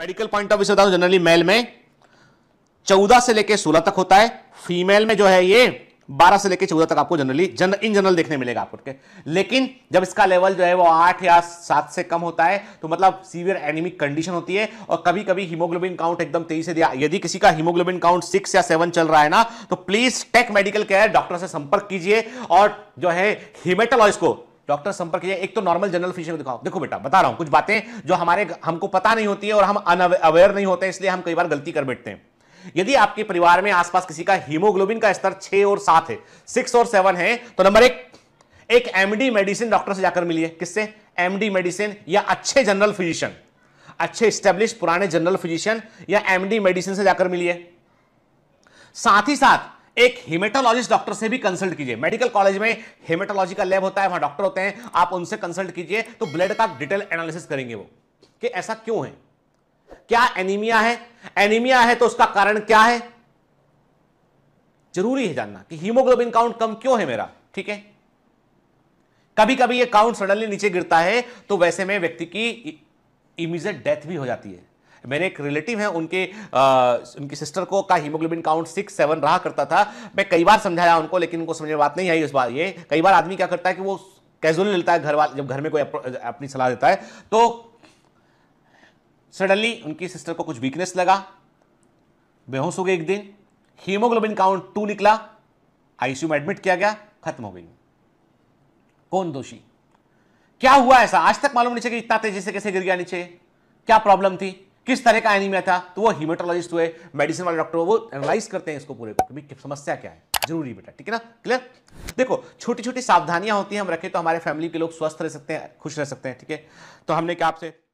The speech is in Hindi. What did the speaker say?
मेडिकल पॉइंट ऑफ व्यू से जनरली मेल में चौदह से लेकर सोलह तक होता है फीमेल में जो है ये बारह से लेकर चौदह तक आपको जनरली जन, इन जनरल देखने मिलेगा आपको के लेकिन जब इसका लेवल जो है वो आठ या सात से कम होता है तो मतलब सीवियर एनिमिक कंडीशन होती है और कभी कभी हीमोग्लोबिन काउंट एकदम तेजी से दिया यदि किसी का हीमोग्लोबिन काउंट सिक्स या सेवन चल रहा है ना तो please take medical care doctor से संपर्क कीजिए और जो है हिमेटोलॉज को डॉक्टर संपर्क किया एक तो नॉर्मल जनरल फिजिशियन को दिखाओ देखो बेटा बता रहा हूं कुछ बातें जो हमारे हमको पता नहीं होती है और हम अवेयर नहीं होते इसलिए हम कई बार गलती कर बैठते हैं यदि आपके परिवार में आसपास किसी का हीमोग्लोबिन का स्तर छह और सात है सिक्स और सेवन है तो नंबर एक एक एमडी मेडिसिन डॉक्टर से जाकर मिलिए किससे एमडी मेडिसिन या अच्छे जनरल फिजिशियन अच्छे स्टेब्लिश पुराने जनरल फिजिशियन या एमडी मेडिसिन से जाकर मिलिए साथ ही साथ एक हेमेटोलॉजिस्ट डॉक्टर से भी कंसल्ट कीजिए मेडिकल कॉलेज में हेमेटोलॉजी का लैब होता है वहां डॉक्टर होते हैं आप उनसे कंसल्ट कीजिए तो ब्लड का डिटेल एनालिसिस करेंगे वो कि ऐसा क्यों है क्या एनीमिया है एनीमिया है तो उसका कारण क्या है जरूरी है जानना कि हीमोग्लोबिन काउंट कम क्यों है मेरा ठीक है कभी कभी ये काउंट सडनली नीचे गिरता है तो वैसे में व्यक्ति की इमीजिएट डेथ भी हो जाती है मैंने एक रिलेटिव है उनके आ, उनकी सिस्टर को का हीमोग्लोबिन काउंट सिक्स सेवन रहा करता था मैं कई बार समझाया उनको लेकिन उनको समझ में बात नहीं आई उस बार ये कई बार आदमी क्या करता है कि वो कैजुअली लेता है घर वाले जब घर में कोई अपनी सलाह देता है तो सडनली उनकी सिस्टर को कुछ वीकनेस लगा बेहोश हो गए एक दिन हीमोग्लोबिन काउंट टू निकला आईसीयू में एडमिट किया गया खत्म हो गई कौन दोषी क्या हुआ ऐसा आज तक मालूम नहीं चाहिए इतना तेजी से कैसे गिर गया नीचे क्या प्रॉब्लम थी किस तरह का एनीमिया था तो वो हीमेटोलॉजिस्ट हुए मेडिसिन वाले डॉक्टर वो एनालाइज करते हैं इसको पूरे को कि समस्या क्या है जरूरी बेटा ठीक है ना क्लियर देखो छोटी छोटी सावधानियां होती हैं हम रखें तो हमारे फैमिली के लोग स्वस्थ रह सकते हैं खुश रह सकते हैं ठीक है तो हमने क्या आपसे